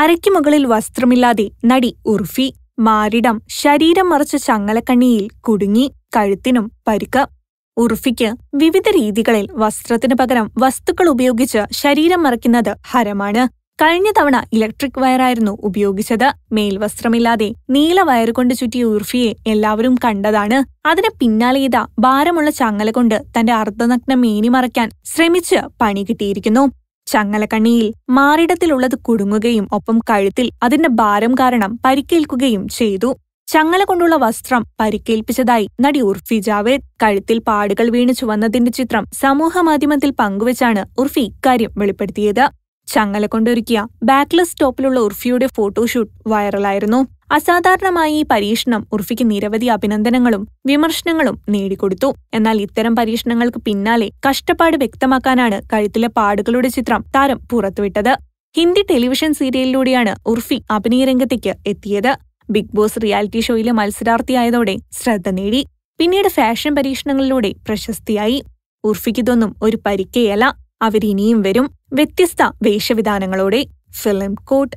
അരയ്ക്കു മുകളിൽ വസ്ത്രമില്ലാതെ നടി ഉർഫി മാരിടം ശരീരം മറച്ച ചങ്ങലക്കണ്ണിയിൽ കുടുങ്ങി കഴുത്തിനും പരിക്ക് ഉർഫിക്ക് വിവിധ രീതികളിൽ വസ്ത്രത്തിനു പകരം വസ്തുക്കൾ ഉപയോഗിച്ച് ശരീരം മറയ്ക്കുന്നത് ഹരമാണ് കഴിഞ്ഞ തവണ ഇലക്ട്രിക് വയറായിരുന്നു ഉപയോഗിച്ചത് മേൽവസ്ത്രമില്ലാതെ നീല വയറുകൊണ്ട് ചുറ്റിയ ഉർഫിയെ എല്ലാവരും കണ്ടതാണ് അതിന് പിന്നാലെ ഇതാ ഭാരമുള്ള ചങ്ങല കൊണ്ട് തന്റെ അർദ്ധനഗ്നം മേനി മറയ്ക്കാൻ ശ്രമിച്ച് പണി കിട്ടിയിരിക്കുന്നു ചങ്ങലക്കണ്ണിയിൽ മാറിടത്തിലുള്ളത് കുടുങ്ങുകയും ഒപ്പം കഴുത്തിൽ അതിന്റെ ഭാരം കാരണം പരിക്കേൽക്കുകയും ചെയ്തു ചങ്ങല കൊണ്ടുള്ള വസ്ത്രം പരിക്കേൽപ്പിച്ചതായി നടി ഉർഫി ജാവേദ് കഴുത്തിൽ പാടുകൾ വീണു ചുവന്നതിന്റെ ചിത്രം സമൂഹമാധ്യമത്തിൽ പങ്കുവച്ചാണ് ഉർഫി ഇക്കാര്യം വെളിപ്പെടുത്തിയത് ചങ്ങല കൊണ്ടൊരുക്കിയ ബാക്ക്ലെസ് ടോപ്പിലുള്ള ഉർഫിയുടെ ഫോട്ടോഷൂട്ട് വൈറലായിരുന്നു അസാധാരണമായി ഈ പരീക്ഷണം ഉർഫിക്ക് നിരവധി അഭിനന്ദനങ്ങളും വിമർശനങ്ങളും നേടിക്കൊടുത്തു എന്നാൽ ഇത്തരം പരീക്ഷണങ്ങൾക്ക് പിന്നാലെ കഷ്ടപ്പാട് വ്യക്തമാക്കാനാണ് കഴുത്തിലെ പാടുകളുടെ ചിത്രം താരം പുറത്തുവിട്ടത് ഹിന്ദി ടെലിവിഷൻ സീരിയലിലൂടെയാണ് ഉർഫി അഭിനയരംഗത്തേക്ക് എത്തിയത് ബിഗ് ബോസ് റിയാലിറ്റി ഷോയിലെ മത്സരാർത്ഥിയായതോടെ ശ്രദ്ധ നേടി പിന്നീട് ഫാഷൻ പരീക്ഷണങ്ങളിലൂടെ പ്രശസ്തിയായി ഉർഫിക്കിതൊന്നും ഒരു പരിക്കേയല്ല അവരിനിയും വരും വ്യത്യസ്ത വേഷവിധാനങ്ങളോടെ ഫിലിം കോട്ട്